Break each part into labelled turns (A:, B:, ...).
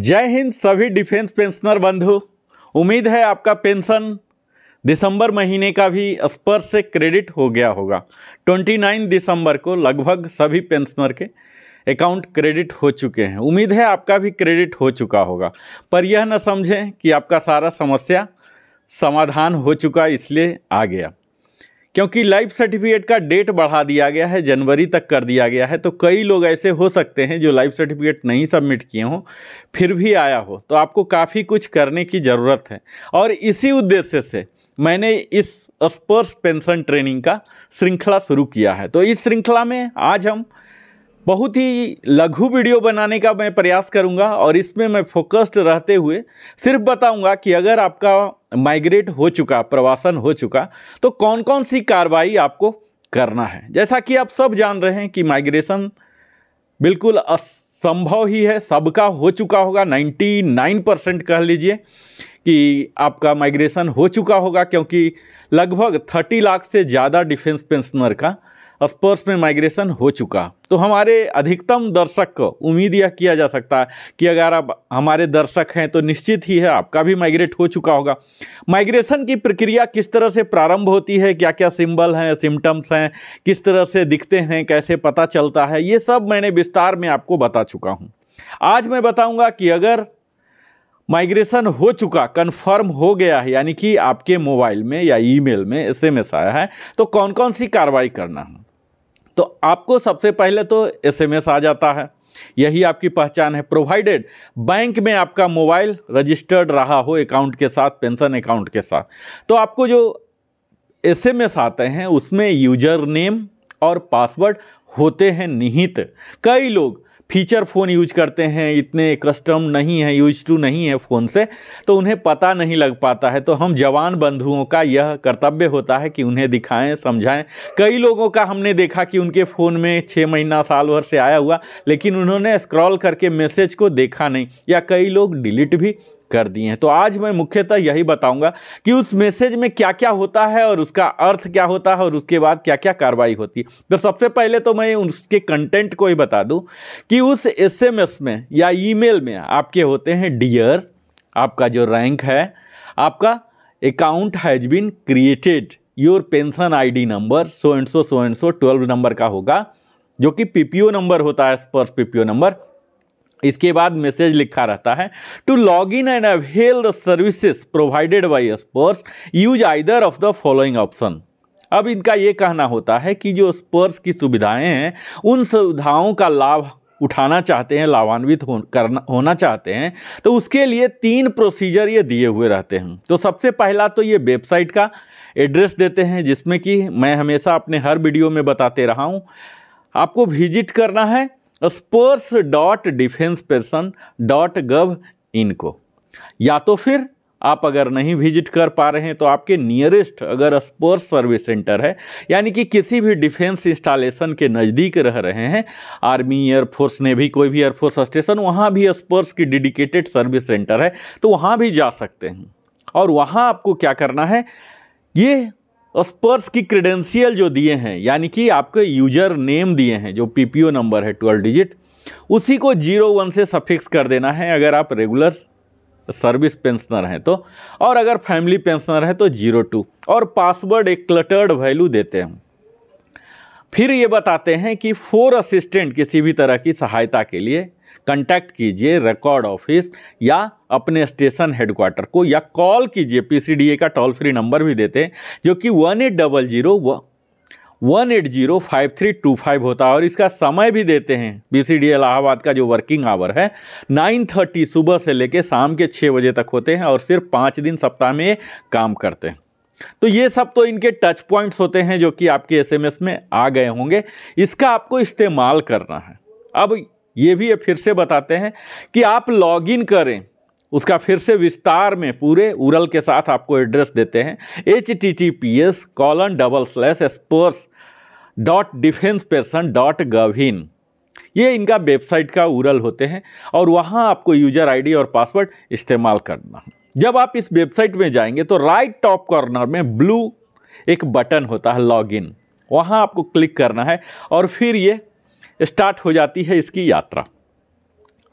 A: जय हिंद सभी defence pensioner बंधु उम्मीद है आपका पेंशन दिसंबर महीने का भी स्पर्श से क्रेडिट हो गया होगा 29 दिसंबर को लगभग सभी पेंशनर के अकाउंट क्रेडिट हो चुके हैं उम्मीद है आपका भी क्रेडिट हो चुका होगा पर यह न समझें कि आपका सारा समस्या समाधान हो चुका इसलिए आ गया क्योंकि लाइफ सर्टिफिकेट का डेट बढ़ा दिया गया है जनवरी तक कर दिया गया है तो कई लोग ऐसे हो सकते हैं जो लाइफ सर्टिफिकेट नहीं सबमिट किए हों फिर भी आया हो तो आपको काफ़ी कुछ करने की ज़रूरत है और इसी उद्देश्य से मैंने इस स्पर्श पेंशन ट्रेनिंग का श्रृंखला शुरू किया है तो इस श्रृंखला में आज हम बहुत ही लघु वीडियो बनाने का मैं प्रयास करूंगा और इसमें मैं फोकस्ड रहते हुए सिर्फ बताऊंगा कि अगर आपका माइग्रेट हो चुका प्रवासन हो चुका तो कौन कौन सी कार्रवाई आपको करना है जैसा कि आप सब जान रहे हैं कि माइग्रेशन बिल्कुल असंभव ही है सबका हो चुका होगा 99 परसेंट कह लीजिए कि आपका माइग्रेशन हो चुका होगा क्योंकि लगभग थर्टी लाख से ज़्यादा डिफेंस पेंशनर का स्पर्श में माइग्रेशन हो चुका तो हमारे अधिकतम दर्शक को उम्मीद यह किया जा सकता है कि अगर आप हमारे दर्शक हैं तो निश्चित ही है आपका भी माइग्रेट हो चुका होगा माइग्रेशन की प्रक्रिया किस तरह से प्रारंभ होती है क्या क्या सिंबल हैं सिम्टम्स हैं किस तरह से दिखते हैं कैसे पता चलता है ये सब मैंने विस्तार में आपको बता चुका हूँ आज मैं बताऊँगा कि अगर माइग्रेशन हो चुका कन्फर्म हो गया है यानी कि आपके मोबाइल में या ईमेल में एसएमएस आया है तो कौन कौन सी कार्रवाई करना है तो आपको सबसे पहले तो एसएमएस आ जाता है यही आपकी पहचान है प्रोवाइडेड बैंक में आपका मोबाइल रजिस्टर्ड रहा हो अकाउंट के साथ पेंशन अकाउंट के साथ तो आपको जो एसएमएस आते हैं उसमें यूजर नेम और पासवर्ड होते हैं निहित कई लोग फीचर फ़ोन यूज करते हैं इतने कस्टम नहीं है यूज टू नहीं है फ़ोन से तो उन्हें पता नहीं लग पाता है तो हम जवान बंधुओं का यह कर्तव्य होता है कि उन्हें दिखाएं समझाएं कई लोगों का हमने देखा कि उनके फ़ोन में छः महीना साल भर से आया हुआ लेकिन उन्होंने स्क्रॉल करके मैसेज को देखा नहीं या कई लोग डिलीट भी कर दिए हैं तो आज मैं मुख्यतः यही बताऊंगा कि उस मैसेज में क्या क्या होता है और उसका अर्थ क्या होता है और उसके बाद क्या क्या कार्रवाई होती है तो सबसे पहले तो मैं उसके कंटेंट को ही बता दूं कि उस एसएमएस में या ईमेल में आपके होते हैं डियर आपका जो रैंक है आपका account has been created your pension ID number so and so so and so twelve number का होगा जो कि पीपीओ नंबर होता है स्पर्श पीपीओ नंबर इसके बाद मैसेज लिखा रहता है to log in and avail the services provided by Sparsh use either of the following option अब इनका ये कहना होता है कि जो स्पर्स की सुविधाएं हैं उन सुविधाओं का लाभ उठाना चाहते हैं लाभान्वित हो करना होना चाहते हैं तो उसके लिए तीन प्रोसीजर ये दिए हुए रहते हैं तो सबसे पहला तो ये वेबसाइट का एड्रेस देते हैं जिसमें कि मैं हमेशा अपने हर वीडियो में बताते रहा हूँ आपको विजिट करना है Sparsh dot defence person dot gov इनको या तो फिर आप अगर नहीं विजिट कर पा रहे हैं तो आपके नियरेस्ट अगर स्पोर्ट्स सर्विस सेंटर है यानी कि किसी भी डिफेंस इंस्टॉलेशन के नज़दीक रह रहे हैं आर्मी एयरफोर्स ने भी कोई भी एयरफोर्स स्टेशन वहाँ भी स्पोर्ट्स की डेडिकेटेड सर्विस सेंटर है तो वहाँ भी जा सकते हैं और वहाँ आपको क्या करना है ये स्पर्स की क्रीडेंशियल जो दिए हैं यानी कि आपके यूजर नेम दिए हैं जो पी नंबर है ट्वेल्व डिजिट उसी को जीरो वन से सफिक्स कर देना है अगर आप रेगुलर सर्विस पेंशनर हैं तो और अगर फैमिली पेंशनर है तो जीरो टू और पासवर्ड एक क्लटर्ड वैल्यू देते हैं फिर ये बताते हैं कि फोर असिस्टेंट किसी भी तरह की सहायता के लिए कांटेक्ट कीजिए रिकॉर्ड ऑफिस या अपने स्टेशन हेडक्वार्टर को या कॉल कीजिए पीसीडीए का टोल फ्री नंबर भी देते हैं जो कि one eight double zero one eight zero five three two five होता है और इसका समय भी देते हैं बी सी डी इलाहाबाद का जो वर्किंग आवर है नाइन थर्टी सुबह से लेकर शाम के छः बजे तक होते हैं और सिर्फ पाँच दिन सप्ताह में काम करते हैं तो ये सब तो इनके टच पॉइंट्स होते हैं जो कि आपके एसएमएस में आ गए होंगे इसका आपको इस्तेमाल करना है अब ये भी फिर से बताते हैं कि आप लॉगिन करें उसका फिर से विस्तार में पूरे उरल के साथ आपको एड्रेस देते हैं H T T P S colon double slash Sparsh dot defence person dot gov in ये इनका वेबसाइट का उरल होते हैं और वहाँ आपको यूजर आईडी और पासवर्ड इस्तेमाल करना है जब आप इस वेबसाइट में जाएंगे तो राइट टॉप कॉर्नर में ब्लू एक बटन होता है लॉगिन वहाँ आपको क्लिक करना है और फिर ये स्टार्ट हो जाती है इसकी यात्रा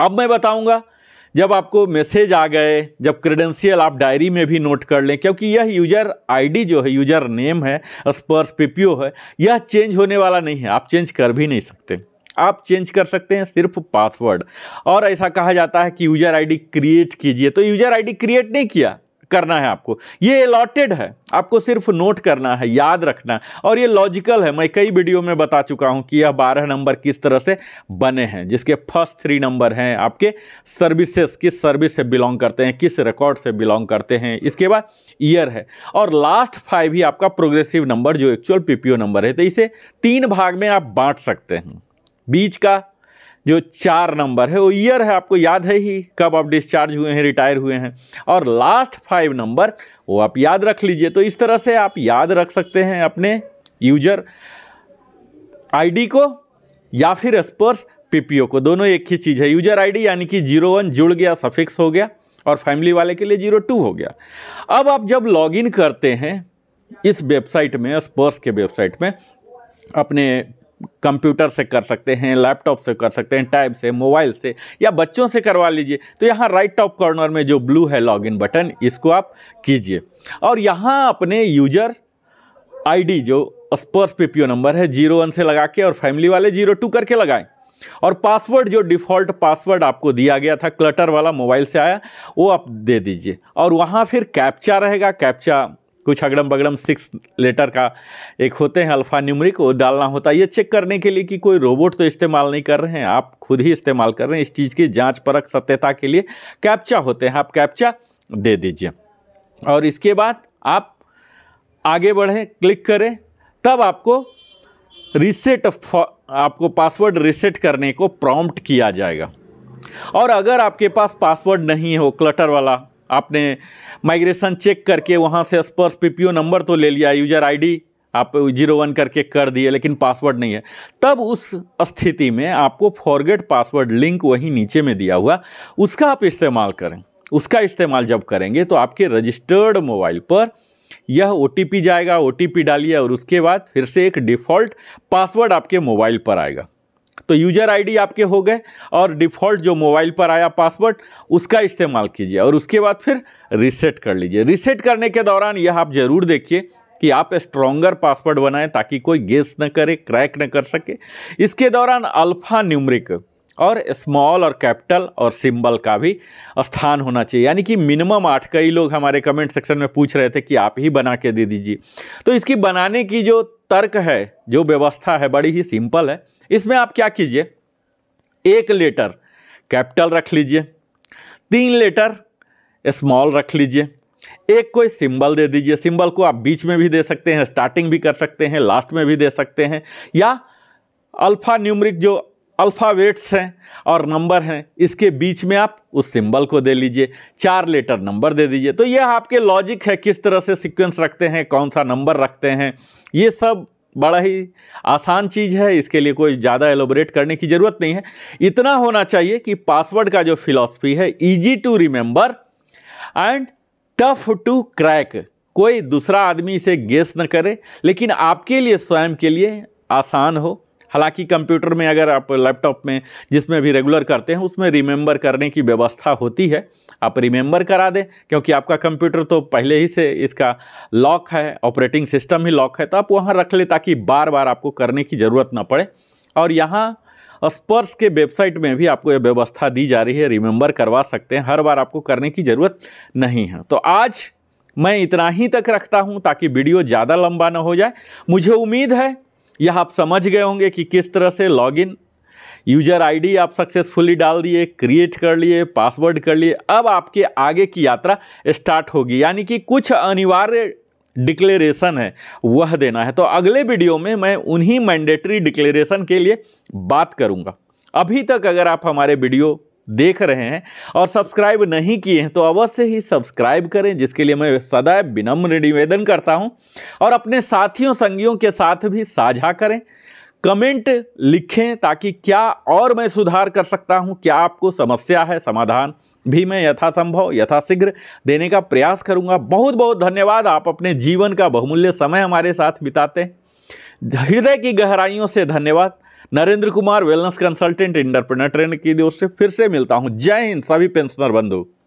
A: अब मैं बताऊंगा जब आपको मैसेज आ गए जब क्रेडेंशियल आप डायरी में भी नोट कर लें क्योंकि यह यूजर आईडी जो है यूजर नेम है स्पर्स पीपीओ है यह चेंज होने वाला नहीं है आप चेंज कर भी नहीं सकते आप चेंज कर सकते हैं सिर्फ पासवर्ड और ऐसा कहा जाता है कि यूजर आईडी क्रिएट कीजिए तो यूजर आईडी क्रिएट नहीं किया करना है आपको ये अलॉटेड है आपको सिर्फ नोट करना है याद रखना और ये लॉजिकल है मैं कई वीडियो में बता चुका हूँ कि यह बारह नंबर किस तरह से बने हैं जिसके फर्स्ट थ्री नंबर हैं आपके सर्विसेज किस सर्विस से बिलोंग करते हैं किस रिकॉर्ड से बिलोंग करते हैं इसके बाद ईयर है और लास्ट फाइव ही आपका प्रोग्रेसिव नंबर जो एक्चुअल पी नंबर है तो इसे तीन भाग में आप बांट सकते हैं बीच का जो चार नंबर है वो ईयर है आपको याद है ही कब आप डिस्चार्ज हुए हैं रिटायर हुए हैं और लास्ट फाइव नंबर वो आप याद रख लीजिए तो इस तरह से आप याद रख सकते हैं अपने यूजर आईडी को या फिर स्पर्स पीपीओ को दोनों एक ही चीज़ है यूजर आईडी यानी कि जीरो वन जुड़ गया सफिक्स हो गया और फैमिली वाले के लिए जीरो टू हो गया अब आप जब लॉग करते हैं इस वेबसाइट में स्पर्स के वेबसाइट में अपने कंप्यूटर से कर सकते हैं लैपटॉप से कर सकते हैं टैब से मोबाइल से या बच्चों से करवा लीजिए तो यहाँ राइट टॉप कॉर्नर में जो ब्लू है लॉगिन बटन इसको आप कीजिए और यहाँ अपने यूजर आईडी जो स्पर्श पीपीओ नंबर है जीरो वन से लगा के और फैमिली वाले जीरो टू करके लगाएं और पासवर्ड जो डिफ़ॉल्ट पासवर्ड आपको दिया गया था क्लटर वाला मोबाइल से आया वो आप दे दीजिए और वहाँ फिर कैप्चा रहेगा कैप्चा कुछ अगड़म बगड़म सिक्स लेटर का एक होते हैं अल्फ़ा न्यूमरिक वो डालना होता है ये चेक करने के लिए कि कोई रोबोट तो इस्तेमाल नहीं कर रहे हैं आप खुद ही इस्तेमाल कर रहे हैं इस चीज़ की जाँच परख सत्यता के लिए कैप्चा होते हैं आप कैप्चा दे दीजिए और इसके बाद आप आगे बढ़ें क्लिक करें तब आपको रिसेट आपको पासवर्ड रिसेट करने को प्रॉम्प्ट किया जाएगा और अगर आपके पास पासवर्ड नहीं हो क्लटर वाला आपने माइग्रेशन चेक करके वहाँ से स्पर्श पी नंबर तो ले लिया यूजर आईडी आप जीरो वन करके कर दिए लेकिन पासवर्ड नहीं है तब उस स्थिति में आपको फॉरगेट पासवर्ड लिंक वहीं नीचे में दिया हुआ उसका आप इस्तेमाल करें उसका इस्तेमाल जब करेंगे तो आपके रजिस्टर्ड मोबाइल पर यह ओ जाएगा ओ डालिए और उसके बाद फिर से एक डिफ़ॉल्ट पासवर्ड आपके मोबाइल पर आएगा तो यूजर आईडी आपके हो गए और डिफ़ॉल्ट जो मोबाइल पर आया पासवर्ड उसका इस्तेमाल कीजिए और उसके बाद फिर रिसेट कर लीजिए रिसेट करने के दौरान यह आप ज़रूर देखिए कि आप स्ट्रॉन्गर पासवर्ड बनाएं ताकि कोई गेस न करे क्रैक न कर सके इसके दौरान अल्फ़ा न्यूमरिक और स्मॉल और कैपिटल और सिंबल का भी स्थान होना चाहिए यानी कि मिनिमम आठ कई लोग हमारे कमेंट सेक्शन में पूछ रहे थे कि आप ही बना के दे दीजिए तो इसकी बनाने की जो तर्क है जो व्यवस्था है बड़ी ही सिंपल है इसमें आप क्या कीजिए एक लेटर कैपिटल रख लीजिए तीन लेटर स्मॉल रख लीजिए एक कोई सिंबल दे दीजिए सिंबल को आप बीच में भी दे सकते हैं स्टार्टिंग भी कर सकते हैं लास्ट में भी दे सकते हैं या अल्फ़ा न्यूमरिक जो अल्फ़ावेट्स हैं और नंबर हैं इसके बीच में आप उस सिंबल को दे लीजिए चार लेटर नंबर दे दीजिए तो यह आपके लॉजिक है किस तरह से सीक्वेंस रखते हैं कौन सा नंबर रखते हैं ये सब बड़ा ही आसान चीज़ है इसके लिए कोई ज़्यादा एलोबरेट करने की ज़रूरत नहीं है इतना होना चाहिए कि पासवर्ड का जो फिलॉसफी है easy to remember and tough to crack कोई दूसरा आदमी इसे गेस न करे लेकिन आपके लिए स्वयं के लिए आसान हो हालांकि कंप्यूटर में अगर आप लैपटॉप में जिसमें भी रेगुलर करते हैं उसमें रिमेंबर करने की व्यवस्था होती है आप रिमेंबर करा दें क्योंकि आपका कंप्यूटर तो पहले ही से इसका लॉक है ऑपरेटिंग सिस्टम ही लॉक है तो आप वहाँ रख लें ताकि बार बार आपको करने की ज़रूरत ना पड़े और यहाँ स्पर्श के वेबसाइट में भी आपको यह व्यवस्था दी जा रही है रिमेंबर करवा सकते हैं हर बार आपको करने की ज़रूरत नहीं है तो आज मैं इतना ही तक रखता हूँ ताकि वीडियो ज़्यादा लंबा ना हो जाए मुझे उम्मीद है यह आप समझ गए होंगे कि किस तरह से लॉगिन यूजर आईडी आप सक्सेसफुली डाल दिए क्रिएट कर लिए पासवर्ड कर लिए अब आपके आगे की यात्रा स्टार्ट होगी यानी कि कुछ अनिवार्य डिक्लेरेशन है वह देना है तो अगले वीडियो में मैं उन्हीं मैंडेटरी डिक्लेरेशन के लिए बात करूँगा अभी तक अगर आप हमारे वीडियो देख रहे हैं और सब्सक्राइब नहीं किए हैं तो अवश्य ही सब्सक्राइब करें जिसके लिए मैं सदैव विनम्र निवेदन करता हूं और अपने साथियों संगियों के साथ भी साझा करें कमेंट लिखें ताकि क्या और मैं सुधार कर सकता हूं क्या आपको समस्या है समाधान भी मैं यथासंभव यथाशीघ्र देने का प्रयास करूंगा बहुत बहुत धन्यवाद आप अपने जीवन का बहुमूल्य समय हमारे साथ बिताते हैं हृदय की गहराइयों से धन्यवाद Narendra Kumar wellness consultant entrepreneur train की ओर से फिर से मिलता हूँ जय हिंद सभी पेंशनर बंधु